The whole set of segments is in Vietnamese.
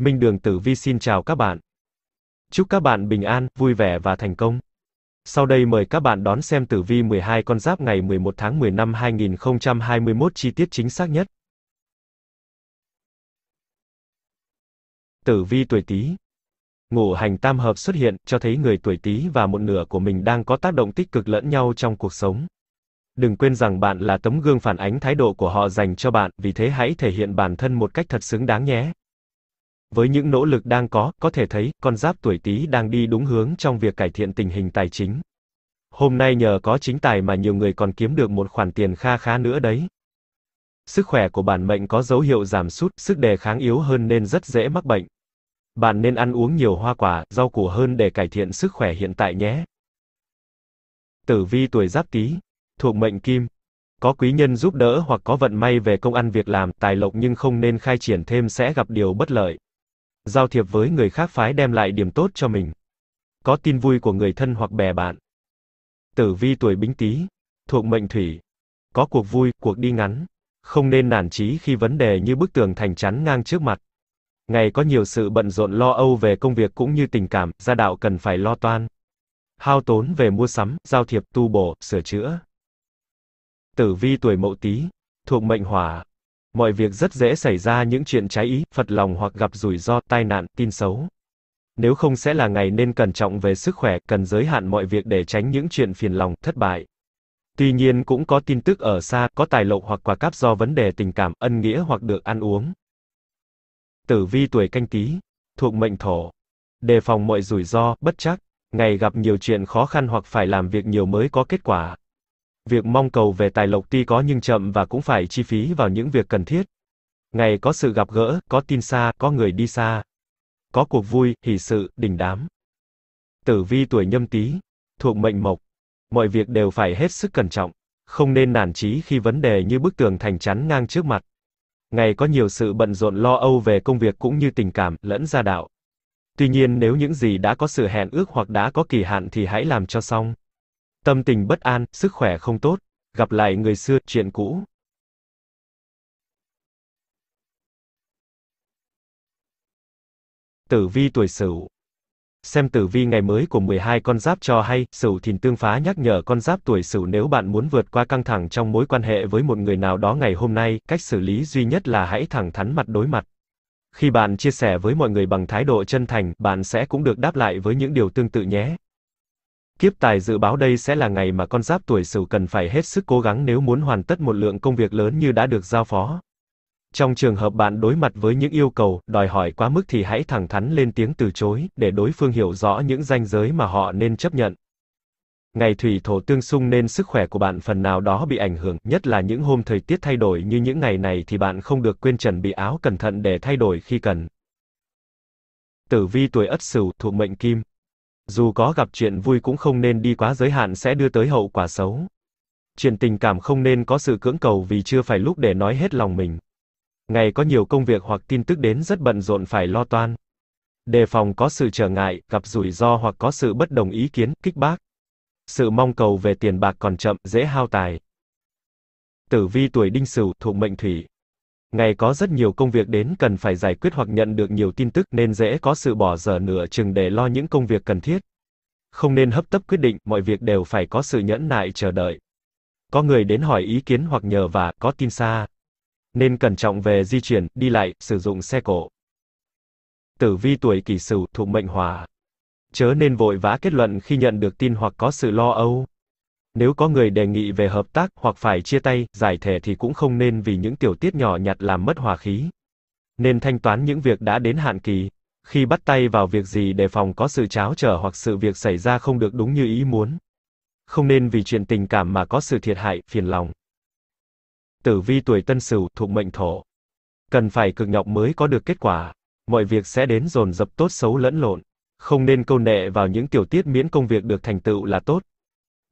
Minh Đường Tử Vi xin chào các bạn. Chúc các bạn bình an, vui vẻ và thành công. Sau đây mời các bạn đón xem tử vi 12 con giáp ngày 11 tháng 10 năm 2021 chi tiết chính xác nhất. Tử vi tuổi Tý. Ngũ hành tam hợp xuất hiện, cho thấy người tuổi Tý và một nửa của mình đang có tác động tích cực lẫn nhau trong cuộc sống. Đừng quên rằng bạn là tấm gương phản ánh thái độ của họ dành cho bạn, vì thế hãy thể hiện bản thân một cách thật xứng đáng nhé. Với những nỗ lực đang có, có thể thấy, con giáp tuổi Tý đang đi đúng hướng trong việc cải thiện tình hình tài chính. Hôm nay nhờ có chính tài mà nhiều người còn kiếm được một khoản tiền kha khá nữa đấy. Sức khỏe của bản mệnh có dấu hiệu giảm sút, sức đề kháng yếu hơn nên rất dễ mắc bệnh. Bạn nên ăn uống nhiều hoa quả, rau củ hơn để cải thiện sức khỏe hiện tại nhé. Tử vi tuổi Giáp Tý, thuộc mệnh Kim, có quý nhân giúp đỡ hoặc có vận may về công ăn việc làm, tài lộc nhưng không nên khai triển thêm sẽ gặp điều bất lợi giao thiệp với người khác phái đem lại điểm tốt cho mình. Có tin vui của người thân hoặc bè bạn. Tử vi tuổi Bính Tý, thuộc mệnh thủy. Có cuộc vui, cuộc đi ngắn. Không nên nản chí khi vấn đề như bức tường thành chắn ngang trước mặt. Ngày có nhiều sự bận rộn lo âu về công việc cũng như tình cảm, gia đạo cần phải lo toan. Hao tốn về mua sắm, giao thiệp, tu bổ, sửa chữa. Tử vi tuổi Mậu Tý, thuộc mệnh hỏa, Mọi việc rất dễ xảy ra những chuyện trái ý, phật lòng hoặc gặp rủi ro, tai nạn, tin xấu. Nếu không sẽ là ngày nên cẩn trọng về sức khỏe, cần giới hạn mọi việc để tránh những chuyện phiền lòng, thất bại. Tuy nhiên cũng có tin tức ở xa, có tài lộc hoặc quà cáp do vấn đề tình cảm, ân nghĩa hoặc được ăn uống. Tử vi tuổi canh tí, thuộc mệnh thổ. Đề phòng mọi rủi ro, bất chắc, ngày gặp nhiều chuyện khó khăn hoặc phải làm việc nhiều mới có kết quả. Việc mong cầu về tài lộc tuy có nhưng chậm và cũng phải chi phí vào những việc cần thiết. Ngày có sự gặp gỡ, có tin xa, có người đi xa. Có cuộc vui, hỷ sự, đình đám. Tử vi tuổi nhâm tý, thuộc mệnh mộc. Mọi việc đều phải hết sức cẩn trọng, không nên nản chí khi vấn đề như bức tường thành chắn ngang trước mặt. Ngày có nhiều sự bận rộn lo âu về công việc cũng như tình cảm, lẫn gia đạo. Tuy nhiên nếu những gì đã có sự hẹn ước hoặc đã có kỳ hạn thì hãy làm cho xong. Tâm tình bất an, sức khỏe không tốt, gặp lại người xưa, chuyện cũ. Tử vi tuổi Sửu. Xem tử vi ngày mới của 12 con giáp cho hay, Sửu Thìn Tương Phá nhắc nhở con giáp tuổi Sửu nếu bạn muốn vượt qua căng thẳng trong mối quan hệ với một người nào đó ngày hôm nay, cách xử lý duy nhất là hãy thẳng thắn mặt đối mặt. Khi bạn chia sẻ với mọi người bằng thái độ chân thành, bạn sẽ cũng được đáp lại với những điều tương tự nhé. Kiếp tài dự báo đây sẽ là ngày mà con giáp tuổi Sửu cần phải hết sức cố gắng nếu muốn hoàn tất một lượng công việc lớn như đã được giao phó. Trong trường hợp bạn đối mặt với những yêu cầu, đòi hỏi quá mức thì hãy thẳng thắn lên tiếng từ chối, để đối phương hiểu rõ những ranh giới mà họ nên chấp nhận. Ngày thủy thổ tương xung nên sức khỏe của bạn phần nào đó bị ảnh hưởng, nhất là những hôm thời tiết thay đổi như những ngày này thì bạn không được quên chuẩn bị áo cẩn thận để thay đổi khi cần. Tử vi tuổi Ất Sửu, thuộc mệnh Kim. Dù có gặp chuyện vui cũng không nên đi quá giới hạn sẽ đưa tới hậu quả xấu. Chuyện tình cảm không nên có sự cưỡng cầu vì chưa phải lúc để nói hết lòng mình. Ngày có nhiều công việc hoặc tin tức đến rất bận rộn phải lo toan. Đề phòng có sự trở ngại, gặp rủi ro hoặc có sự bất đồng ý kiến, kích bác. Sự mong cầu về tiền bạc còn chậm, dễ hao tài. Tử vi tuổi đinh sửu, thuộc mệnh thủy, Ngày có rất nhiều công việc đến cần phải giải quyết hoặc nhận được nhiều tin tức nên dễ có sự bỏ dở nửa chừng để lo những công việc cần thiết. Không nên hấp tấp quyết định, mọi việc đều phải có sự nhẫn nại chờ đợi. Có người đến hỏi ý kiến hoặc nhờ và có tin xa. Nên cẩn trọng về di chuyển, đi lại, sử dụng xe cộ. Tử vi tuổi kỷ sửu, thuộc mệnh hỏa. Chớ nên vội vã kết luận khi nhận được tin hoặc có sự lo âu. Nếu có người đề nghị về hợp tác hoặc phải chia tay, giải thể thì cũng không nên vì những tiểu tiết nhỏ nhặt làm mất hòa khí. Nên thanh toán những việc đã đến hạn kỳ. Khi bắt tay vào việc gì để phòng có sự cháo trở hoặc sự việc xảy ra không được đúng như ý muốn. Không nên vì chuyện tình cảm mà có sự thiệt hại, phiền lòng. Tử vi tuổi Tân Sửu thuộc mệnh Thổ. Cần phải cực nhọc mới có được kết quả. Mọi việc sẽ đến dồn dập tốt xấu lẫn lộn. Không nên câu nệ vào những tiểu tiết miễn công việc được thành tựu là tốt,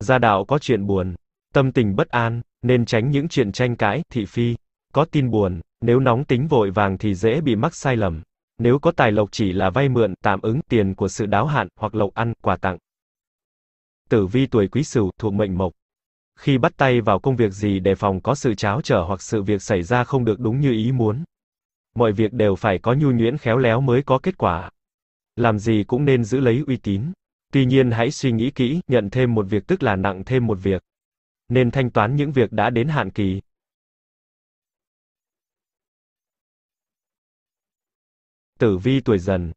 Gia đạo có chuyện buồn, tâm tình bất an, nên tránh những chuyện tranh cãi, thị phi. Có tin buồn, nếu nóng tính vội vàng thì dễ bị mắc sai lầm. Nếu có tài lộc chỉ là vay mượn, tạm ứng tiền của sự đáo hạn hoặc lộc ăn, quà tặng. Tử vi tuổi Quý Sửu thuộc mệnh Mộc. Khi bắt tay vào công việc gì đề phòng có sự cháo trở hoặc sự việc xảy ra không được đúng như ý muốn. Mọi việc đều phải có nhu nhuyễn khéo léo mới có kết quả. Làm gì cũng nên giữ lấy uy tín. Tuy nhiên hãy suy nghĩ kỹ, nhận thêm một việc tức là nặng thêm một việc. Nên thanh toán những việc đã đến hạn kỳ. Tử vi tuổi dần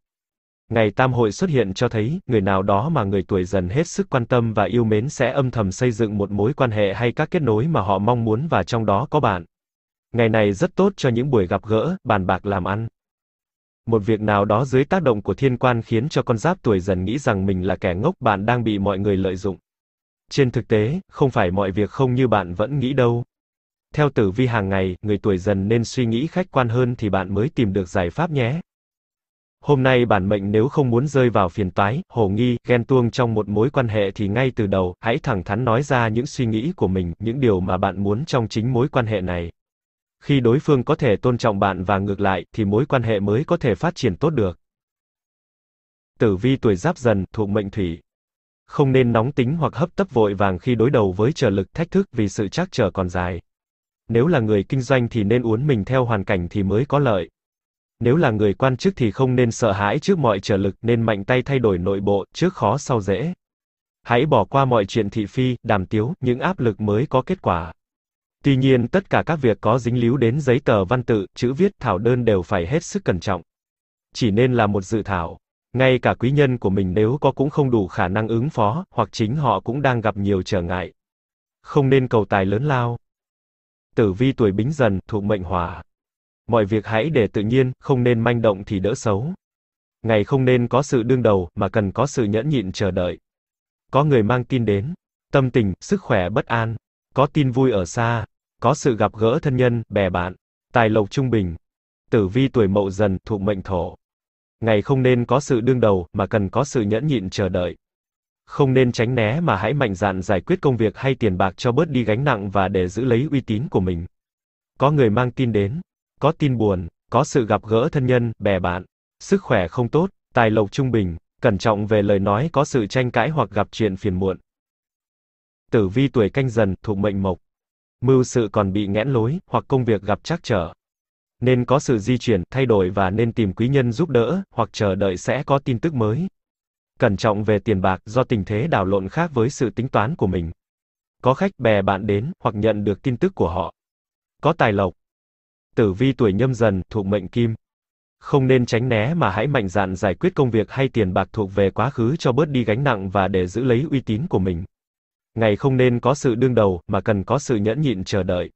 Ngày tam hội xuất hiện cho thấy, người nào đó mà người tuổi dần hết sức quan tâm và yêu mến sẽ âm thầm xây dựng một mối quan hệ hay các kết nối mà họ mong muốn và trong đó có bạn. Ngày này rất tốt cho những buổi gặp gỡ, bàn bạc làm ăn. Một việc nào đó dưới tác động của thiên quan khiến cho con giáp tuổi dần nghĩ rằng mình là kẻ ngốc, bạn đang bị mọi người lợi dụng. Trên thực tế, không phải mọi việc không như bạn vẫn nghĩ đâu. Theo tử vi hàng ngày, người tuổi dần nên suy nghĩ khách quan hơn thì bạn mới tìm được giải pháp nhé. Hôm nay bản mệnh nếu không muốn rơi vào phiền toái, hồ nghi, ghen tuông trong một mối quan hệ thì ngay từ đầu, hãy thẳng thắn nói ra những suy nghĩ của mình, những điều mà bạn muốn trong chính mối quan hệ này. Khi đối phương có thể tôn trọng bạn và ngược lại, thì mối quan hệ mới có thể phát triển tốt được. Tử vi tuổi giáp dần, thuộc mệnh thủy. Không nên nóng tính hoặc hấp tấp vội vàng khi đối đầu với trở lực thách thức vì sự trắc trở còn dài. Nếu là người kinh doanh thì nên uốn mình theo hoàn cảnh thì mới có lợi. Nếu là người quan chức thì không nên sợ hãi trước mọi trở lực nên mạnh tay thay đổi nội bộ, trước khó sau dễ. Hãy bỏ qua mọi chuyện thị phi, đàm tiếu, những áp lực mới có kết quả. Tuy nhiên tất cả các việc có dính líu đến giấy tờ văn tự, chữ viết, thảo đơn đều phải hết sức cẩn trọng. Chỉ nên là một dự thảo. Ngay cả quý nhân của mình nếu có cũng không đủ khả năng ứng phó, hoặc chính họ cũng đang gặp nhiều trở ngại. Không nên cầu tài lớn lao. Tử vi tuổi bính dần, thuộc mệnh hỏa. Mọi việc hãy để tự nhiên, không nên manh động thì đỡ xấu. Ngày không nên có sự đương đầu, mà cần có sự nhẫn nhịn chờ đợi. Có người mang tin đến, tâm tình, sức khỏe bất an, có tin vui ở xa, có sự gặp gỡ thân nhân, bè bạn. Tài lộc trung bình. Tử vi tuổi mậu dần, thuộc mệnh thổ. Ngày không nên có sự đương đầu, mà cần có sự nhẫn nhịn chờ đợi. Không nên tránh né mà hãy mạnh dạn giải quyết công việc hay tiền bạc cho bớt đi gánh nặng và để giữ lấy uy tín của mình. Có người mang tin đến, có tin buồn, có sự gặp gỡ thân nhân, bè bạn. Sức khỏe không tốt, tài lộc trung bình, cẩn trọng về lời nói có sự tranh cãi hoặc gặp chuyện phiền muộn. Tử vi tuổi canh dần, thuộc mệnh mộc mưu sự còn bị nghẽn lối, hoặc công việc gặp trắc trở. Nên có sự di chuyển, thay đổi và nên tìm quý nhân giúp đỡ, hoặc chờ đợi sẽ có tin tức mới. Cẩn trọng về tiền bạc, do tình thế đảo lộn khác với sự tính toán của mình. Có khách bè bạn đến, hoặc nhận được tin tức của họ. Có tài lộc. Tử vi tuổi nhâm dần, thuộc mệnh kim. Không nên tránh né mà hãy mạnh dạn giải quyết công việc hay tiền bạc thuộc về quá khứ cho bớt đi gánh nặng và để giữ lấy uy tín của mình ngày không nên có sự đương đầu, mà cần có sự nhẫn nhịn chờ đợi.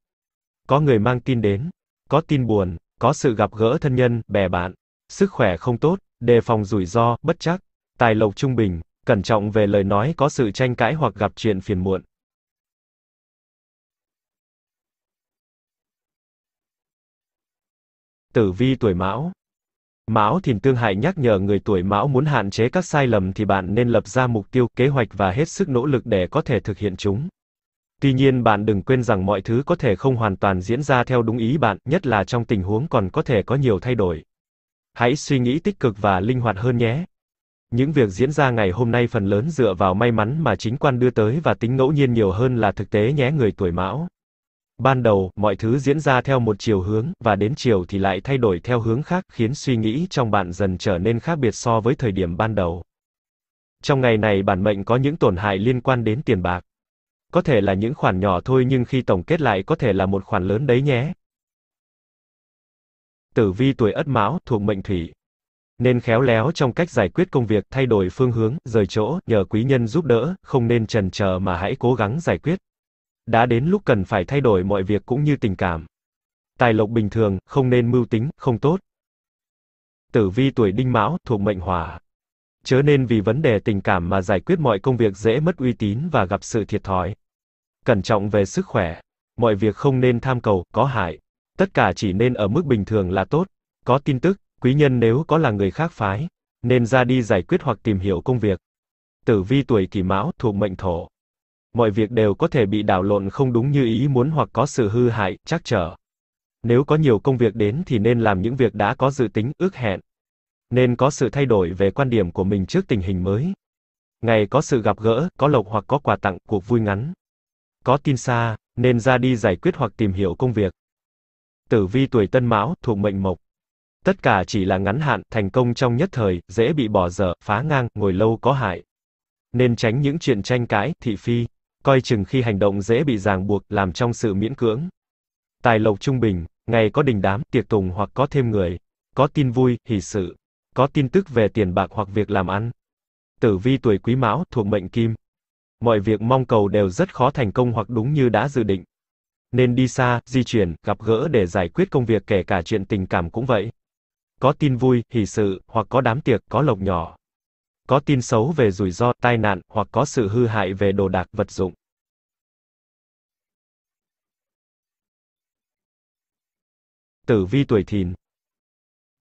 Có người mang tin đến, có tin buồn, có sự gặp gỡ thân nhân, bè bạn, sức khỏe không tốt, đề phòng rủi ro, bất chắc, tài lộc trung bình, cẩn trọng về lời nói có sự tranh cãi hoặc gặp chuyện phiền muộn. Tử vi tuổi Mão Mão Thìn Tương Hại nhắc nhở người tuổi Mão muốn hạn chế các sai lầm thì bạn nên lập ra mục tiêu, kế hoạch và hết sức nỗ lực để có thể thực hiện chúng. Tuy nhiên bạn đừng quên rằng mọi thứ có thể không hoàn toàn diễn ra theo đúng ý bạn, nhất là trong tình huống còn có thể có nhiều thay đổi. Hãy suy nghĩ tích cực và linh hoạt hơn nhé. Những việc diễn ra ngày hôm nay phần lớn dựa vào may mắn mà chính quan đưa tới và tính ngẫu nhiên nhiều hơn là thực tế nhé người tuổi Mão. Ban đầu, mọi thứ diễn ra theo một chiều hướng, và đến chiều thì lại thay đổi theo hướng khác, khiến suy nghĩ trong bạn dần trở nên khác biệt so với thời điểm ban đầu. Trong ngày này bản mệnh có những tổn hại liên quan đến tiền bạc. Có thể là những khoản nhỏ thôi nhưng khi tổng kết lại có thể là một khoản lớn đấy nhé. Tử vi tuổi Ất Mão thuộc mệnh Thủy. Nên khéo léo trong cách giải quyết công việc, thay đổi phương hướng, rời chỗ, nhờ quý nhân giúp đỡ, không nên chần chờ mà hãy cố gắng giải quyết đã đến lúc cần phải thay đổi mọi việc cũng như tình cảm. Tài lộc bình thường, không nên mưu tính, không tốt. Tử vi tuổi đinh mão, thuộc mệnh hỏa. Chớ nên vì vấn đề tình cảm mà giải quyết mọi công việc dễ mất uy tín và gặp sự thiệt thòi. Cẩn trọng về sức khỏe. Mọi việc không nên tham cầu, có hại. Tất cả chỉ nên ở mức bình thường là tốt. Có tin tức, quý nhân nếu có là người khác phái, nên ra đi giải quyết hoặc tìm hiểu công việc. Tử vi tuổi kỷ mão, thuộc mệnh thổ mọi việc đều có thể bị đảo lộn không đúng như ý muốn hoặc có sự hư hại, chắc trở. Nếu có nhiều công việc đến thì nên làm những việc đã có dự tính, ước hẹn. Nên có sự thay đổi về quan điểm của mình trước tình hình mới. Ngày có sự gặp gỡ, có lộc hoặc có quà tặng, cuộc vui ngắn. Có tin xa, nên ra đi giải quyết hoặc tìm hiểu công việc. Tử vi tuổi Tân Mão, thuộc mệnh Mộc. Tất cả chỉ là ngắn hạn, thành công trong nhất thời, dễ bị bỏ dở, phá ngang, ngồi lâu có hại. Nên tránh những chuyện tranh cãi, thị phi, coi chừng khi hành động dễ bị ràng buộc, làm trong sự miễn cưỡng. Tài lộc trung bình, ngày có đình đám, tiệc tùng hoặc có thêm người, có tin vui, hỷ sự, có tin tức về tiền bạc hoặc việc làm ăn. Tử vi tuổi Quý Mão thuộc mệnh Kim. Mọi việc mong cầu đều rất khó thành công hoặc đúng như đã dự định. Nên đi xa, di chuyển, gặp gỡ để giải quyết công việc kể cả chuyện tình cảm cũng vậy. Có tin vui, hỷ sự, hoặc có đám tiệc, có lộc nhỏ có tin xấu về rủi ro, tai nạn, hoặc có sự hư hại về đồ đạc, vật dụng. Tử vi tuổi thìn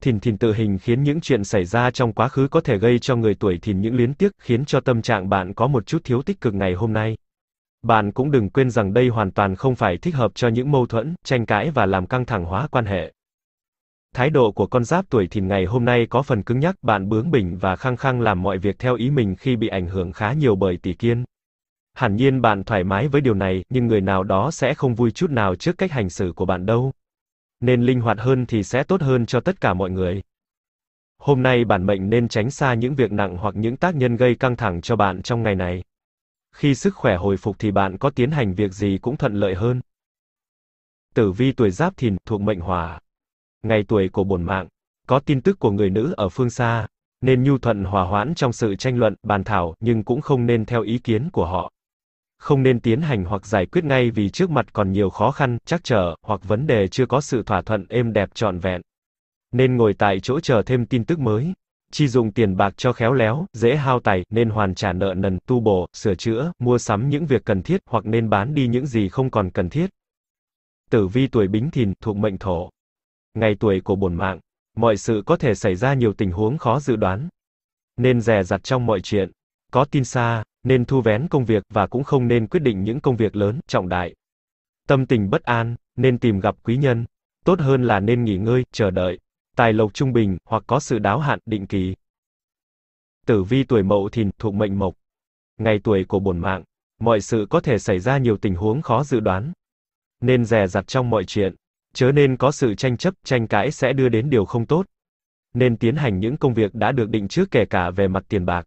Thìn thìn tự hình khiến những chuyện xảy ra trong quá khứ có thể gây cho người tuổi thìn những luyến tiếc, khiến cho tâm trạng bạn có một chút thiếu tích cực ngày hôm nay. Bạn cũng đừng quên rằng đây hoàn toàn không phải thích hợp cho những mâu thuẫn, tranh cãi và làm căng thẳng hóa quan hệ. Thái độ của con giáp tuổi thìn ngày hôm nay có phần cứng nhắc, bạn bướng bỉnh và khăng khăng làm mọi việc theo ý mình khi bị ảnh hưởng khá nhiều bởi tỷ kiên. Hẳn nhiên bạn thoải mái với điều này, nhưng người nào đó sẽ không vui chút nào trước cách hành xử của bạn đâu. Nên linh hoạt hơn thì sẽ tốt hơn cho tất cả mọi người. Hôm nay bản mệnh nên tránh xa những việc nặng hoặc những tác nhân gây căng thẳng cho bạn trong ngày này. Khi sức khỏe hồi phục thì bạn có tiến hành việc gì cũng thuận lợi hơn. Tử vi tuổi Giáp Thìn thuộc mệnh Hỏa, ngày tuổi của bổn mạng. Có tin tức của người nữ ở phương xa, nên nhu thuận hòa hoãn trong sự tranh luận, bàn thảo, nhưng cũng không nên theo ý kiến của họ. Không nên tiến hành hoặc giải quyết ngay vì trước mặt còn nhiều khó khăn, chắc trở, hoặc vấn đề chưa có sự thỏa thuận êm đẹp trọn vẹn. Nên ngồi tại chỗ chờ thêm tin tức mới. Chi dùng tiền bạc cho khéo léo, dễ hao tài, nên hoàn trả nợ nần, tu bổ, sửa chữa, mua sắm những việc cần thiết, hoặc nên bán đi những gì không còn cần thiết. Tử vi tuổi bính thìn, thuộc mệnh thổ ngày tuổi của bổn mạng, mọi sự có thể xảy ra nhiều tình huống khó dự đoán. Nên dè dặt trong mọi chuyện, có tin xa, nên thu vén công việc và cũng không nên quyết định những công việc lớn, trọng đại. Tâm tình bất an, nên tìm gặp quý nhân, tốt hơn là nên nghỉ ngơi, chờ đợi. Tài lộc trung bình, hoặc có sự đáo hạn, định kỳ. Tử vi tuổi mậu thìn, thuộc mệnh mộc. Ngày tuổi của bổn mạng, mọi sự có thể xảy ra nhiều tình huống khó dự đoán. Nên dè dặt trong mọi chuyện, chớ nên có sự tranh chấp, tranh cãi sẽ đưa đến điều không tốt. Nên tiến hành những công việc đã được định trước kể cả về mặt tiền bạc.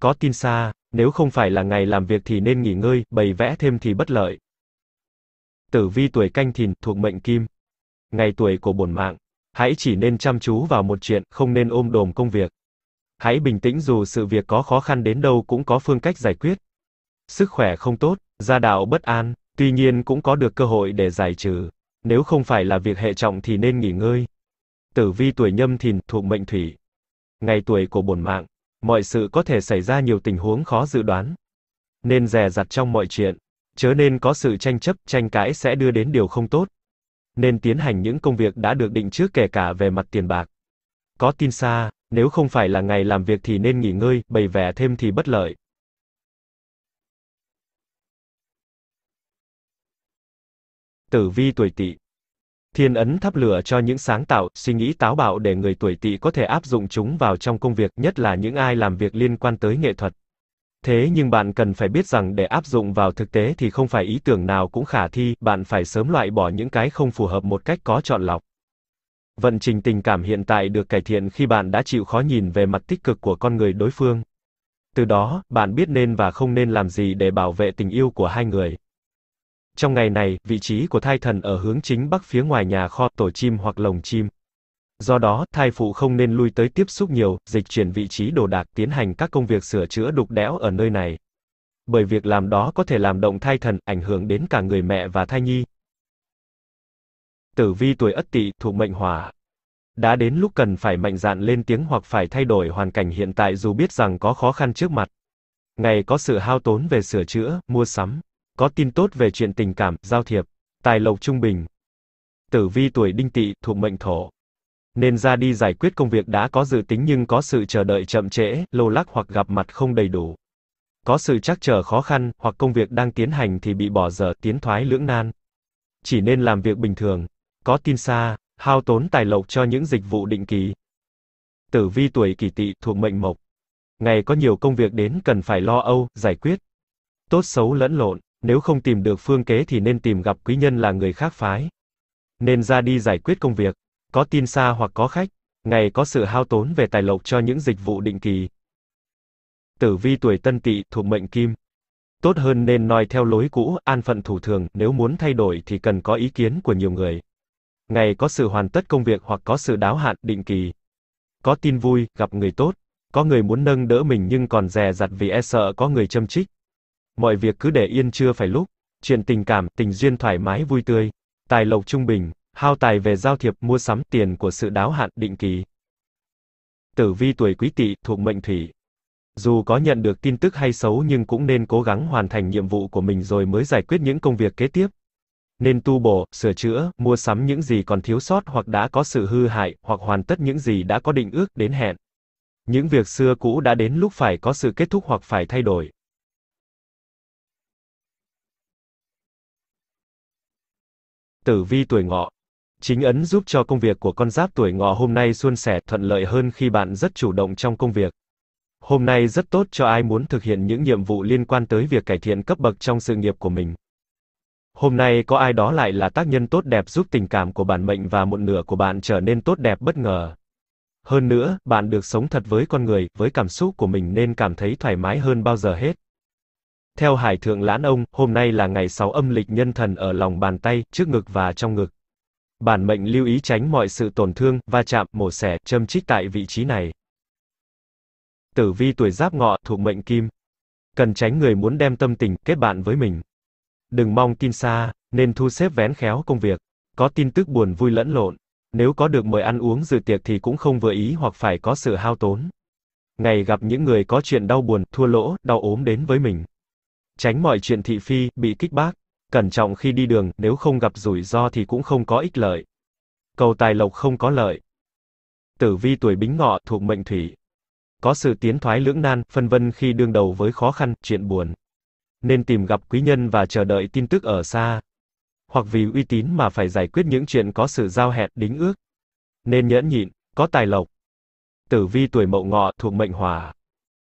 Có tin xa, nếu không phải là ngày làm việc thì nên nghỉ ngơi, bày vẽ thêm thì bất lợi. Tử vi tuổi canh thìn, thuộc mệnh kim. Ngày tuổi của bổn mạng. Hãy chỉ nên chăm chú vào một chuyện, không nên ôm đồm công việc. Hãy bình tĩnh dù sự việc có khó khăn đến đâu cũng có phương cách giải quyết. Sức khỏe không tốt, gia đạo bất an, tuy nhiên cũng có được cơ hội để giải trừ nếu không phải là việc hệ trọng thì nên nghỉ ngơi. Tử vi tuổi nhâm thìn thuộc mệnh thủy. Ngày tuổi của bổn mạng, mọi sự có thể xảy ra nhiều tình huống khó dự đoán. Nên dè dặt trong mọi chuyện, chớ nên có sự tranh chấp, tranh cãi sẽ đưa đến điều không tốt. Nên tiến hành những công việc đã được định trước kể cả về mặt tiền bạc. Có tin xa, nếu không phải là ngày làm việc thì nên nghỉ ngơi, bày vẻ thêm thì bất lợi. tử vi tuổi tỵ. Thiên ấn thắp lửa cho những sáng tạo, suy nghĩ táo bạo để người tuổi tỵ có thể áp dụng chúng vào trong công việc, nhất là những ai làm việc liên quan tới nghệ thuật. Thế nhưng bạn cần phải biết rằng để áp dụng vào thực tế thì không phải ý tưởng nào cũng khả thi, bạn phải sớm loại bỏ những cái không phù hợp một cách có chọn lọc. Vận trình tình cảm hiện tại được cải thiện khi bạn đã chịu khó nhìn về mặt tích cực của con người đối phương. Từ đó, bạn biết nên và không nên làm gì để bảo vệ tình yêu của hai người. Trong ngày này, vị trí của thai thần ở hướng chính bắc phía ngoài nhà kho, tổ chim hoặc lồng chim. Do đó, thai phụ không nên lui tới tiếp xúc nhiều, dịch chuyển vị trí đồ đạc tiến hành các công việc sửa chữa đục đẽo ở nơi này. Bởi việc làm đó có thể làm động thai thần, ảnh hưởng đến cả người mẹ và thai nhi. Tử vi tuổi Ất Tỵ thuộc mệnh Hỏa. Đã đến lúc cần phải mạnh dạn lên tiếng hoặc phải thay đổi hoàn cảnh hiện tại dù biết rằng có khó khăn trước mặt. Ngày có sự hao tốn về sửa chữa, mua sắm, có tin tốt về chuyện tình cảm, giao thiệp, tài lộc trung bình. Tử vi tuổi đinh tỵ thuộc mệnh thổ. Nên ra đi giải quyết công việc đã có dự tính nhưng có sự chờ đợi chậm trễ, lô lắc hoặc gặp mặt không đầy đủ. Có sự chắc chờ khó khăn, hoặc công việc đang tiến hành thì bị bỏ dở, tiến thoái lưỡng nan. Chỉ nên làm việc bình thường. Có tin xa, hao tốn tài lộc cho những dịch vụ định kỳ. Tử vi tuổi kỷ tỵ thuộc mệnh mộc. Ngày có nhiều công việc đến cần phải lo âu, giải quyết. Tốt xấu lẫn lộn nếu không tìm được phương kế thì nên tìm gặp quý nhân là người khác phái. Nên ra đi giải quyết công việc, có tin xa hoặc có khách, ngày có sự hao tốn về tài lộc cho những dịch vụ định kỳ. Tử vi tuổi tân tỵ thuộc mệnh kim. Tốt hơn nên noi theo lối cũ, an phận thủ thường, nếu muốn thay đổi thì cần có ý kiến của nhiều người. Ngày có sự hoàn tất công việc hoặc có sự đáo hạn định kỳ. Có tin vui, gặp người tốt, có người muốn nâng đỡ mình nhưng còn dè dặt vì e sợ có người châm trích. Mọi việc cứ để yên chưa phải lúc. Chuyện tình cảm, tình duyên thoải mái vui tươi. Tài lộc trung bình, hao tài về giao thiệp, mua sắm, tiền của sự đáo hạn, định kỳ. Tử vi tuổi quý tỵ thuộc mệnh thủy. Dù có nhận được tin tức hay xấu nhưng cũng nên cố gắng hoàn thành nhiệm vụ của mình rồi mới giải quyết những công việc kế tiếp. Nên tu bổ, sửa chữa, mua sắm những gì còn thiếu sót hoặc đã có sự hư hại, hoặc hoàn tất những gì đã có định ước đến hẹn. Những việc xưa cũ đã đến lúc phải có sự kết thúc hoặc phải thay đổi. tử vi tuổi ngọ. Chính ấn giúp cho công việc của con giáp tuổi ngọ hôm nay suôn sẻ, thuận lợi hơn khi bạn rất chủ động trong công việc. Hôm nay rất tốt cho ai muốn thực hiện những nhiệm vụ liên quan tới việc cải thiện cấp bậc trong sự nghiệp của mình. Hôm nay có ai đó lại là tác nhân tốt đẹp giúp tình cảm của bản mệnh và một nửa của bạn trở nên tốt đẹp bất ngờ. Hơn nữa, bạn được sống thật với con người, với cảm xúc của mình nên cảm thấy thoải mái hơn bao giờ hết. Theo Hải Thượng Lãn Ông, hôm nay là ngày 6 âm lịch nhân thần ở lòng bàn tay, trước ngực và trong ngực. Bản mệnh lưu ý tránh mọi sự tổn thương, va chạm, mổ xẻ, châm chích tại vị trí này. Tử vi tuổi giáp ngọ thuộc mệnh kim. Cần tránh người muốn đem tâm tình, kết bạn với mình. Đừng mong tin xa, nên thu xếp vén khéo công việc. Có tin tức buồn vui lẫn lộn. Nếu có được mời ăn uống dự tiệc thì cũng không vừa ý hoặc phải có sự hao tốn. Ngày gặp những người có chuyện đau buồn, thua lỗ, đau ốm đến với mình. Tránh mọi chuyện thị phi, bị kích bác. Cẩn trọng khi đi đường, nếu không gặp rủi ro thì cũng không có ích lợi. Cầu tài lộc không có lợi. Tử vi tuổi bính ngọ, thuộc mệnh thủy. Có sự tiến thoái lưỡng nan, phân vân khi đương đầu với khó khăn, chuyện buồn. Nên tìm gặp quý nhân và chờ đợi tin tức ở xa. Hoặc vì uy tín mà phải giải quyết những chuyện có sự giao hẹn, đính ước. Nên nhẫn nhịn, có tài lộc. Tử vi tuổi mậu ngọ, thuộc mệnh hỏa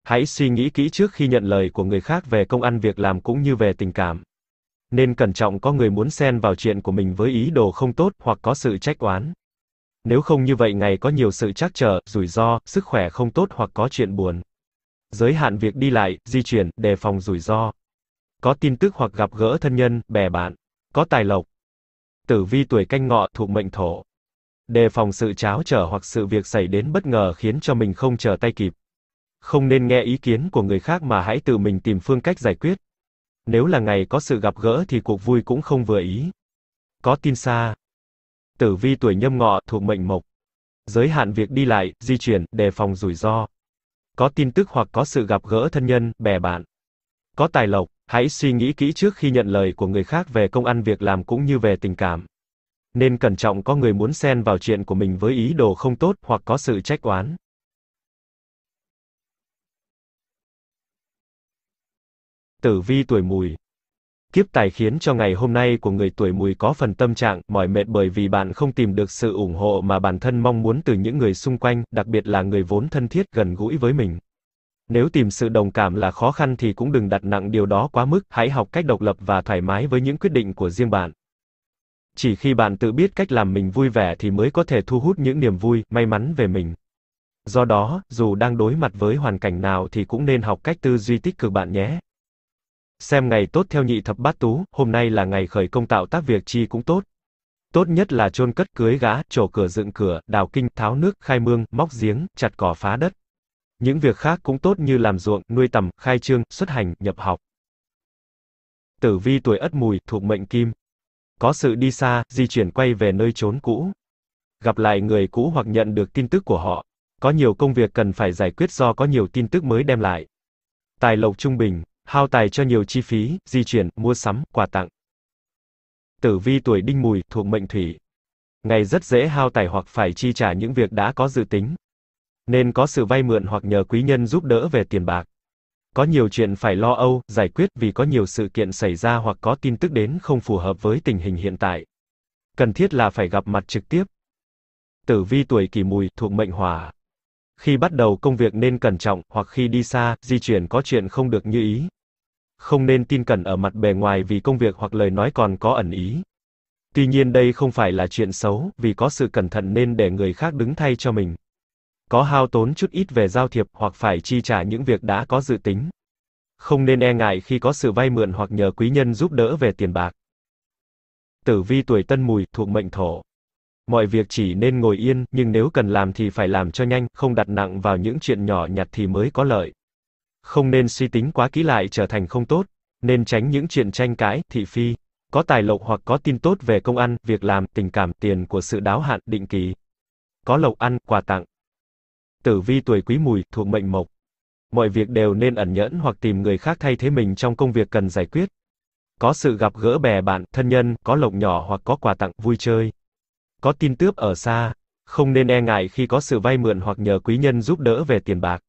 Hãy suy nghĩ kỹ trước khi nhận lời của người khác về công ăn việc làm cũng như về tình cảm. Nên cẩn trọng có người muốn xen vào chuyện của mình với ý đồ không tốt hoặc có sự trách oán. Nếu không như vậy ngày có nhiều sự trắc trở, rủi ro, sức khỏe không tốt hoặc có chuyện buồn. Giới hạn việc đi lại, di chuyển, đề phòng rủi ro. Có tin tức hoặc gặp gỡ thân nhân, bè bạn. Có tài lộc. Tử vi tuổi canh ngọ thuộc mệnh thổ. Đề phòng sự cháo trở hoặc sự việc xảy đến bất ngờ khiến cho mình không trở tay kịp. Không nên nghe ý kiến của người khác mà hãy tự mình tìm phương cách giải quyết. Nếu là ngày có sự gặp gỡ thì cuộc vui cũng không vừa ý. Có tin xa. Tử vi tuổi nhâm ngọ thuộc mệnh mộc. Giới hạn việc đi lại, di chuyển, đề phòng rủi ro. Có tin tức hoặc có sự gặp gỡ thân nhân, bè bạn. Có tài lộc, hãy suy nghĩ kỹ trước khi nhận lời của người khác về công ăn việc làm cũng như về tình cảm. Nên cẩn trọng có người muốn xen vào chuyện của mình với ý đồ không tốt hoặc có sự trách oán. tử vi tuổi mùi. Kiếp tài khiến cho ngày hôm nay của người tuổi mùi có phần tâm trạng mỏi mệt bởi vì bạn không tìm được sự ủng hộ mà bản thân mong muốn từ những người xung quanh, đặc biệt là người vốn thân thiết gần gũi với mình. Nếu tìm sự đồng cảm là khó khăn thì cũng đừng đặt nặng điều đó quá mức, hãy học cách độc lập và thoải mái với những quyết định của riêng bạn. Chỉ khi bạn tự biết cách làm mình vui vẻ thì mới có thể thu hút những niềm vui, may mắn về mình. Do đó, dù đang đối mặt với hoàn cảnh nào thì cũng nên học cách tư duy tích cực bạn nhé xem ngày tốt theo nhị thập bát tú, hôm nay là ngày khởi công tạo tác việc chi cũng tốt. Tốt nhất là chôn cất cưới gá, trổ cửa dựng cửa, đào kinh, tháo nước, khai mương, móc giếng, chặt cỏ phá đất. Những việc khác cũng tốt như làm ruộng, nuôi tầm, khai trương, xuất hành, nhập học. Tử vi tuổi ất mùi, thuộc mệnh kim. Có sự đi xa, di chuyển quay về nơi trốn cũ. Gặp lại người cũ hoặc nhận được tin tức của họ. Có nhiều công việc cần phải giải quyết do có nhiều tin tức mới đem lại. Tài lộc trung bình, hao tài cho nhiều chi phí, di chuyển, mua sắm, quà tặng. Tử vi tuổi đinh mùi, thuộc mệnh thủy. Ngày rất dễ hao tài hoặc phải chi trả những việc đã có dự tính. Nên có sự vay mượn hoặc nhờ quý nhân giúp đỡ về tiền bạc. Có nhiều chuyện phải lo âu, giải quyết vì có nhiều sự kiện xảy ra hoặc có tin tức đến không phù hợp với tình hình hiện tại. Cần thiết là phải gặp mặt trực tiếp. Tử vi tuổi kỷ mùi, thuộc mệnh hỏa khi bắt đầu công việc nên cẩn trọng, hoặc khi đi xa, di chuyển có chuyện không được như ý. Không nên tin cẩn ở mặt bề ngoài vì công việc hoặc lời nói còn có ẩn ý. Tuy nhiên đây không phải là chuyện xấu, vì có sự cẩn thận nên để người khác đứng thay cho mình. Có hao tốn chút ít về giao thiệp hoặc phải chi trả những việc đã có dự tính. Không nên e ngại khi có sự vay mượn hoặc nhờ quý nhân giúp đỡ về tiền bạc. Tử vi tuổi Tân Mùi thuộc mệnh Thổ. Mọi việc chỉ nên ngồi yên, nhưng nếu cần làm thì phải làm cho nhanh, không đặt nặng vào những chuyện nhỏ nhặt thì mới có lợi. Không nên suy tính quá kỹ lại trở thành không tốt, nên tránh những chuyện tranh cãi, thị phi, có tài lộc hoặc có tin tốt về công ăn, việc làm, tình cảm, tiền của sự đáo hạn, định kỳ. Có lộc ăn, quà tặng. Tử vi tuổi quý mùi, thuộc mệnh mộc. Mọi việc đều nên ẩn nhẫn hoặc tìm người khác thay thế mình trong công việc cần giải quyết. Có sự gặp gỡ bè bạn, thân nhân, có lộc nhỏ hoặc có quà tặng, vui chơi có tin tước ở xa, không nên e ngại khi có sự vay mượn hoặc nhờ quý nhân giúp đỡ về tiền bạc.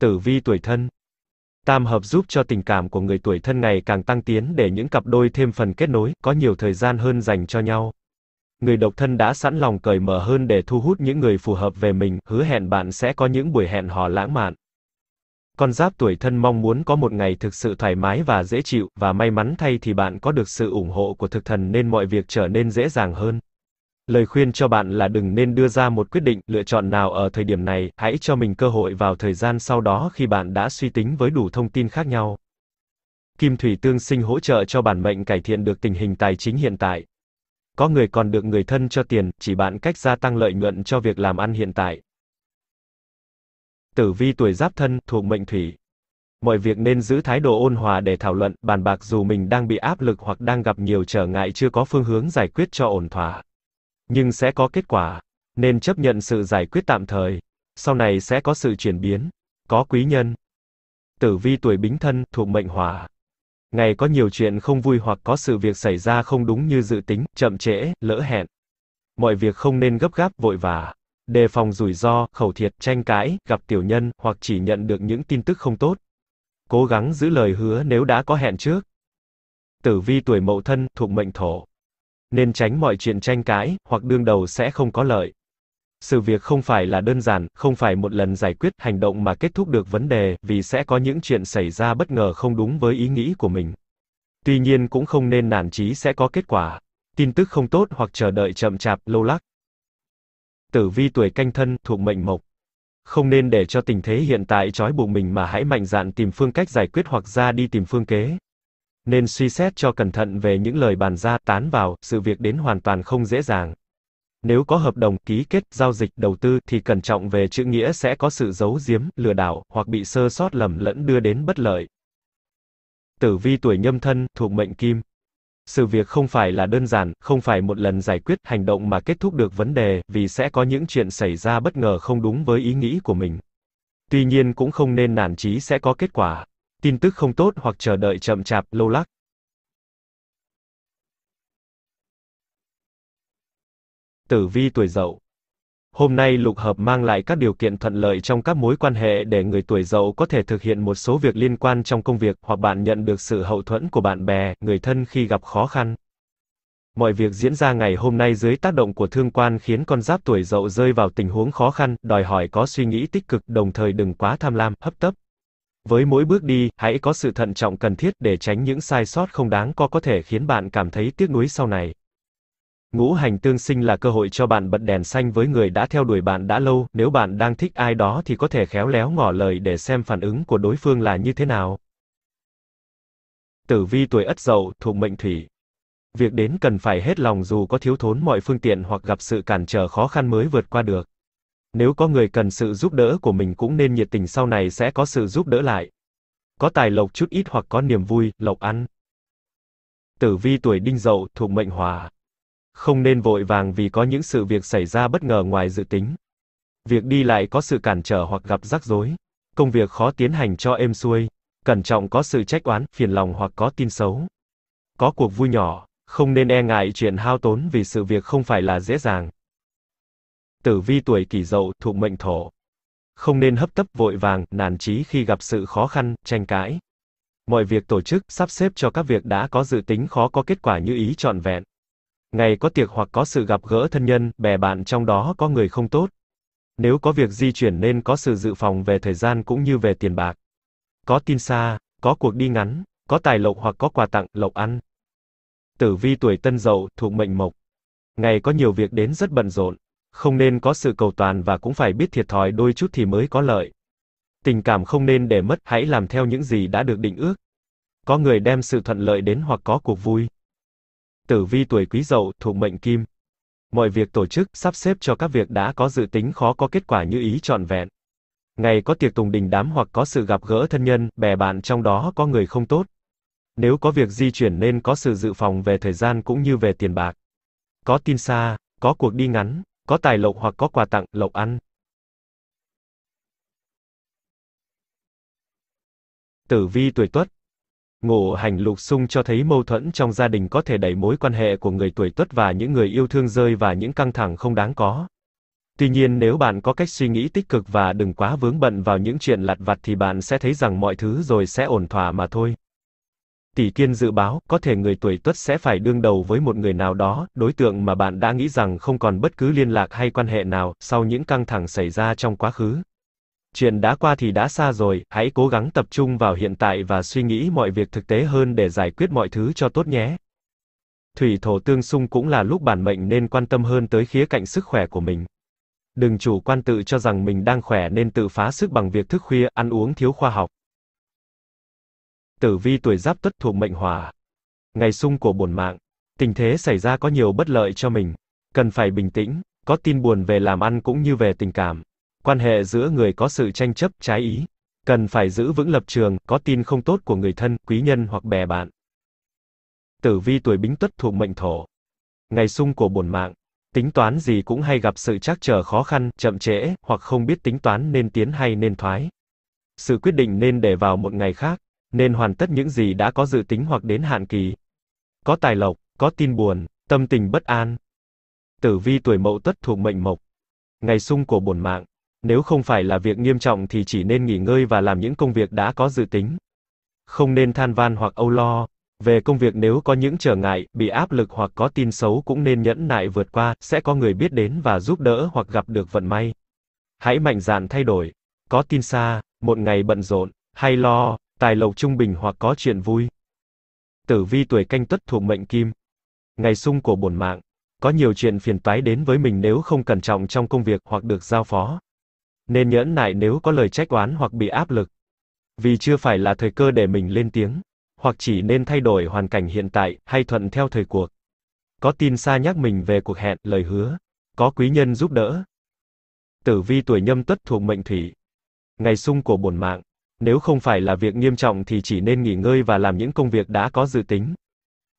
Tử vi tuổi thân Tam hợp giúp cho tình cảm của người tuổi thân ngày càng tăng tiến để những cặp đôi thêm phần kết nối, có nhiều thời gian hơn dành cho nhau. Người độc thân đã sẵn lòng cởi mở hơn để thu hút những người phù hợp về mình, hứa hẹn bạn sẽ có những buổi hẹn hò lãng mạn. Con giáp tuổi thân mong muốn có một ngày thực sự thoải mái và dễ chịu, và may mắn thay thì bạn có được sự ủng hộ của thực thần nên mọi việc trở nên dễ dàng hơn. Lời khuyên cho bạn là đừng nên đưa ra một quyết định, lựa chọn nào ở thời điểm này, hãy cho mình cơ hội vào thời gian sau đó khi bạn đã suy tính với đủ thông tin khác nhau. Kim Thủy Tương Sinh hỗ trợ cho bản mệnh cải thiện được tình hình tài chính hiện tại. Có người còn được người thân cho tiền, chỉ bạn cách gia tăng lợi nhuận cho việc làm ăn hiện tại tử vi tuổi giáp thân, thuộc mệnh thủy. Mọi việc nên giữ thái độ ôn hòa để thảo luận, bàn bạc dù mình đang bị áp lực hoặc đang gặp nhiều trở ngại chưa có phương hướng giải quyết cho ổn thỏa. Nhưng sẽ có kết quả, nên chấp nhận sự giải quyết tạm thời. Sau này sẽ có sự chuyển biến, có quý nhân. Tử vi tuổi bính thân, thuộc mệnh hỏa. Ngày có nhiều chuyện không vui hoặc có sự việc xảy ra không đúng như dự tính, chậm trễ, lỡ hẹn. Mọi việc không nên gấp gáp, vội vã đề phòng rủi ro, khẩu thiệt, tranh cãi, gặp tiểu nhân, hoặc chỉ nhận được những tin tức không tốt. Cố gắng giữ lời hứa nếu đã có hẹn trước. Tử vi tuổi mậu thân, thuộc mệnh thổ. Nên tránh mọi chuyện tranh cãi, hoặc đương đầu sẽ không có lợi. Sự việc không phải là đơn giản, không phải một lần giải quyết hành động mà kết thúc được vấn đề, vì sẽ có những chuyện xảy ra bất ngờ không đúng với ý nghĩ của mình. Tuy nhiên cũng không nên nản chí sẽ có kết quả. Tin tức không tốt hoặc chờ đợi chậm chạp, lâu lắc. Tử vi tuổi canh thân thuộc mệnh mộc. Không nên để cho tình thế hiện tại trói buộc mình mà hãy mạnh dạn tìm phương cách giải quyết hoặc ra đi tìm phương kế. Nên suy xét cho cẩn thận về những lời bàn ra, tán vào, sự việc đến hoàn toàn không dễ dàng. Nếu có hợp đồng, ký kết, giao dịch, đầu tư thì cẩn trọng về chữ nghĩa sẽ có sự giấu giếm, lừa đảo hoặc bị sơ sót lầm lẫn đưa đến bất lợi. Tử vi tuổi nhâm thân thuộc mệnh kim. Sự việc không phải là đơn giản, không phải một lần giải quyết hành động mà kết thúc được vấn đề, vì sẽ có những chuyện xảy ra bất ngờ không đúng với ý nghĩ của mình. Tuy nhiên cũng không nên nản chí sẽ có kết quả. Tin tức không tốt hoặc chờ đợi chậm chạp, lâu lắc. Tử vi tuổi dậu Hôm nay lục hợp mang lại các điều kiện thuận lợi trong các mối quan hệ để người tuổi dậu có thể thực hiện một số việc liên quan trong công việc hoặc bạn nhận được sự hậu thuẫn của bạn bè, người thân khi gặp khó khăn. Mọi việc diễn ra ngày hôm nay dưới tác động của thương quan khiến con giáp tuổi dậu rơi vào tình huống khó khăn, đòi hỏi có suy nghĩ tích cực, đồng thời đừng quá tham lam, hấp tấp. Với mỗi bước đi, hãy có sự thận trọng cần thiết để tránh những sai sót không đáng có có thể khiến bạn cảm thấy tiếc nuối sau này. Ngũ hành tương sinh là cơ hội cho bạn bật đèn xanh với người đã theo đuổi bạn đã lâu, nếu bạn đang thích ai đó thì có thể khéo léo ngỏ lời để xem phản ứng của đối phương là như thế nào. Tử vi tuổi Ất Dậu, thuộc mệnh Thủy. Việc đến cần phải hết lòng dù có thiếu thốn mọi phương tiện hoặc gặp sự cản trở khó khăn mới vượt qua được. Nếu có người cần sự giúp đỡ của mình cũng nên nhiệt tình sau này sẽ có sự giúp đỡ lại. Có tài lộc chút ít hoặc có niềm vui, lộc ăn. Tử vi tuổi Đinh Dậu, thuộc mệnh Hỏa không nên vội vàng vì có những sự việc xảy ra bất ngờ ngoài dự tính. Việc đi lại có sự cản trở hoặc gặp rắc rối, công việc khó tiến hành cho êm xuôi, cẩn trọng có sự trách oán, phiền lòng hoặc có tin xấu. Có cuộc vui nhỏ, không nên e ngại chuyện hao tốn vì sự việc không phải là dễ dàng. Tử vi tuổi kỷ dậu thuộc mệnh thổ. Không nên hấp tấp vội vàng, nản chí khi gặp sự khó khăn, tranh cãi. Mọi việc tổ chức, sắp xếp cho các việc đã có dự tính khó có kết quả như ý trọn vẹn ngày có tiệc hoặc có sự gặp gỡ thân nhân, bè bạn trong đó có người không tốt. Nếu có việc di chuyển nên có sự dự phòng về thời gian cũng như về tiền bạc. Có tin xa, có cuộc đi ngắn, có tài lộc hoặc có quà tặng, lộc ăn. Tử vi tuổi tân dậu, thuộc mệnh mộc. Ngày có nhiều việc đến rất bận rộn, không nên có sự cầu toàn và cũng phải biết thiệt thòi đôi chút thì mới có lợi. Tình cảm không nên để mất, hãy làm theo những gì đã được định ước. Có người đem sự thuận lợi đến hoặc có cuộc vui tử vi tuổi quý dậu thuộc mệnh kim. Mọi việc tổ chức, sắp xếp cho các việc đã có dự tính khó có kết quả như ý trọn vẹn. Ngày có tiệc tùng đình đám hoặc có sự gặp gỡ thân nhân, bè bạn trong đó có người không tốt. Nếu có việc di chuyển nên có sự dự phòng về thời gian cũng như về tiền bạc. Có tin xa, có cuộc đi ngắn, có tài lộc hoặc có quà tặng, lộc ăn. Tử vi tuổi Tuất, Ngộ hành lục xung cho thấy mâu thuẫn trong gia đình có thể đẩy mối quan hệ của người tuổi tuất và những người yêu thương rơi và những căng thẳng không đáng có. Tuy nhiên nếu bạn có cách suy nghĩ tích cực và đừng quá vướng bận vào những chuyện lặt vặt thì bạn sẽ thấy rằng mọi thứ rồi sẽ ổn thỏa mà thôi. Tỷ kiên dự báo, có thể người tuổi tuất sẽ phải đương đầu với một người nào đó, đối tượng mà bạn đã nghĩ rằng không còn bất cứ liên lạc hay quan hệ nào, sau những căng thẳng xảy ra trong quá khứ chuyện đã qua thì đã xa rồi, hãy cố gắng tập trung vào hiện tại và suy nghĩ mọi việc thực tế hơn để giải quyết mọi thứ cho tốt nhé. Thủy thổ tương xung cũng là lúc bản mệnh nên quan tâm hơn tới khía cạnh sức khỏe của mình. Đừng chủ quan tự cho rằng mình đang khỏe nên tự phá sức bằng việc thức khuya, ăn uống thiếu khoa học. Tử vi tuổi giáp tuất thuộc mệnh hỏa. Ngày xung của bổn mạng, tình thế xảy ra có nhiều bất lợi cho mình. Cần phải bình tĩnh, có tin buồn về làm ăn cũng như về tình cảm quan hệ giữa người có sự tranh chấp trái ý, cần phải giữ vững lập trường, có tin không tốt của người thân, quý nhân hoặc bè bạn. Tử vi tuổi Bính Tuất thuộc mệnh Thổ. Ngày sung của bổn mạng, tính toán gì cũng hay gặp sự trắc trở khó khăn, chậm trễ hoặc không biết tính toán nên tiến hay nên thoái. Sự quyết định nên để vào một ngày khác, nên hoàn tất những gì đã có dự tính hoặc đến hạn kỳ. Có tài lộc, có tin buồn, tâm tình bất an. Tử vi tuổi Mậu Tuất thuộc mệnh Mộc. Ngày sung của bổn mạng, nếu không phải là việc nghiêm trọng thì chỉ nên nghỉ ngơi và làm những công việc đã có dự tính. Không nên than van hoặc âu lo. Về công việc nếu có những trở ngại, bị áp lực hoặc có tin xấu cũng nên nhẫn nại vượt qua, sẽ có người biết đến và giúp đỡ hoặc gặp được vận may. Hãy mạnh dạn thay đổi. Có tin xa, một ngày bận rộn, hay lo, tài lộc trung bình hoặc có chuyện vui. Tử vi tuổi canh tuất thuộc mệnh kim. Ngày sung của bổn mạng. Có nhiều chuyện phiền toái đến với mình nếu không cẩn trọng trong công việc hoặc được giao phó nên nhẫn nại nếu có lời trách oán hoặc bị áp lực. Vì chưa phải là thời cơ để mình lên tiếng, hoặc chỉ nên thay đổi hoàn cảnh hiện tại, hay thuận theo thời cuộc. Có tin xa nhắc mình về cuộc hẹn, lời hứa, có quý nhân giúp đỡ. Tử vi tuổi nhâm tuất thuộc mệnh thủy. Ngày sung của bổn mạng, nếu không phải là việc nghiêm trọng thì chỉ nên nghỉ ngơi và làm những công việc đã có dự tính.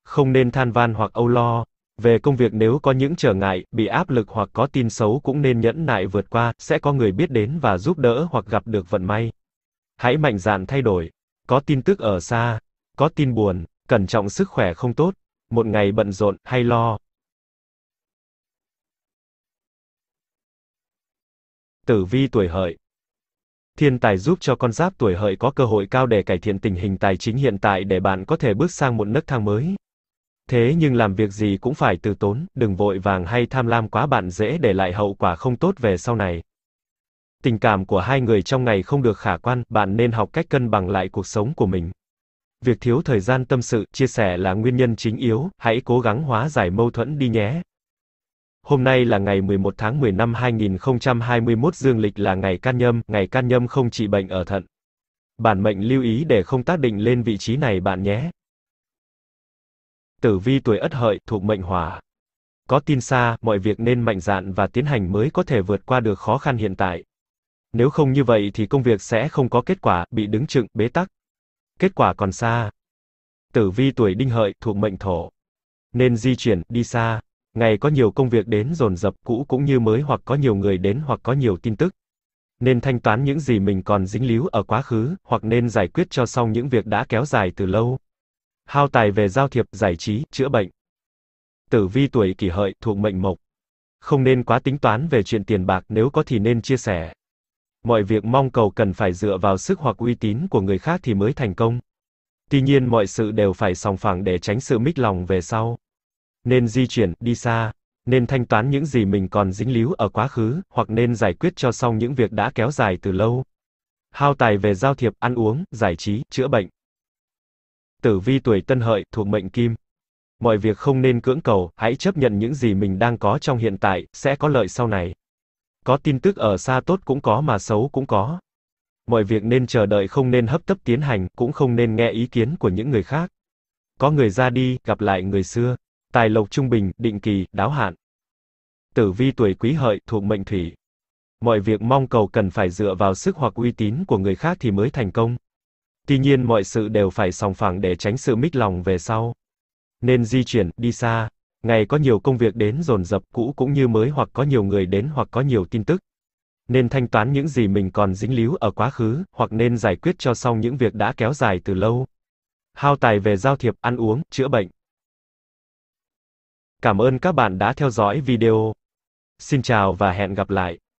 Không nên than van hoặc âu lo, về công việc nếu có những trở ngại, bị áp lực hoặc có tin xấu cũng nên nhẫn nại vượt qua, sẽ có người biết đến và giúp đỡ hoặc gặp được vận may. Hãy mạnh dạn thay đổi. Có tin tức ở xa, có tin buồn, cẩn trọng sức khỏe không tốt, một ngày bận rộn hay lo. Tử vi tuổi hợi Thiên tài giúp cho con giáp tuổi hợi có cơ hội cao để cải thiện tình hình tài chính hiện tại để bạn có thể bước sang một nấc thang mới. Thế nhưng làm việc gì cũng phải từ tốn, đừng vội vàng hay tham lam quá bạn dễ để lại hậu quả không tốt về sau này. Tình cảm của hai người trong ngày không được khả quan, bạn nên học cách cân bằng lại cuộc sống của mình. Việc thiếu thời gian tâm sự, chia sẻ là nguyên nhân chính yếu, hãy cố gắng hóa giải mâu thuẫn đi nhé. Hôm nay là ngày 11 tháng 10 năm 2021 dương lịch là ngày can nhâm, ngày can nhâm không trị bệnh ở thận. Bản mệnh lưu ý để không tác định lên vị trí này bạn nhé. Tử vi tuổi Ất Hợi thuộc mệnh Hỏa. Có tin xa, mọi việc nên mạnh dạn và tiến hành mới có thể vượt qua được khó khăn hiện tại. Nếu không như vậy thì công việc sẽ không có kết quả, bị đứng trựng, bế tắc. Kết quả còn xa. Tử vi tuổi Đinh Hợi thuộc mệnh Thổ. Nên di chuyển, đi xa. Ngày có nhiều công việc đến dồn dập cũ cũng như mới hoặc có nhiều người đến hoặc có nhiều tin tức. Nên thanh toán những gì mình còn dính líu ở quá khứ, hoặc nên giải quyết cho xong những việc đã kéo dài từ lâu. Hao tài về giao thiệp, giải trí, chữa bệnh. Tử vi tuổi kỷ hợi thuộc mệnh mộc. Không nên quá tính toán về chuyện tiền bạc nếu có thì nên chia sẻ. Mọi việc mong cầu cần phải dựa vào sức hoặc uy tín của người khác thì mới thành công. Tuy nhiên mọi sự đều phải sòng phẳng để tránh sự mít lòng về sau. Nên di chuyển, đi xa. Nên thanh toán những gì mình còn dính líu ở quá khứ, hoặc nên giải quyết cho xong những việc đã kéo dài từ lâu. Hao tài về giao thiệp, ăn uống, giải trí, chữa bệnh tử vi tuổi tân hợi, thuộc mệnh kim. Mọi việc không nên cưỡng cầu, hãy chấp nhận những gì mình đang có trong hiện tại, sẽ có lợi sau này. Có tin tức ở xa tốt cũng có mà xấu cũng có. Mọi việc nên chờ đợi không nên hấp tấp tiến hành, cũng không nên nghe ý kiến của những người khác. Có người ra đi, gặp lại người xưa. Tài lộc trung bình, định kỳ, đáo hạn. Tử vi tuổi quý hợi, thuộc mệnh thủy. Mọi việc mong cầu cần phải dựa vào sức hoặc uy tín của người khác thì mới thành công. Tuy nhiên mọi sự đều phải sòng phẳng để tránh sự mít lòng về sau. Nên di chuyển, đi xa. Ngày có nhiều công việc đến dồn dập cũ cũng như mới hoặc có nhiều người đến hoặc có nhiều tin tức. Nên thanh toán những gì mình còn dính líu ở quá khứ, hoặc nên giải quyết cho xong những việc đã kéo dài từ lâu. Hao tài về giao thiệp, ăn uống, chữa bệnh. Cảm ơn các bạn đã theo dõi video. Xin chào và hẹn gặp lại.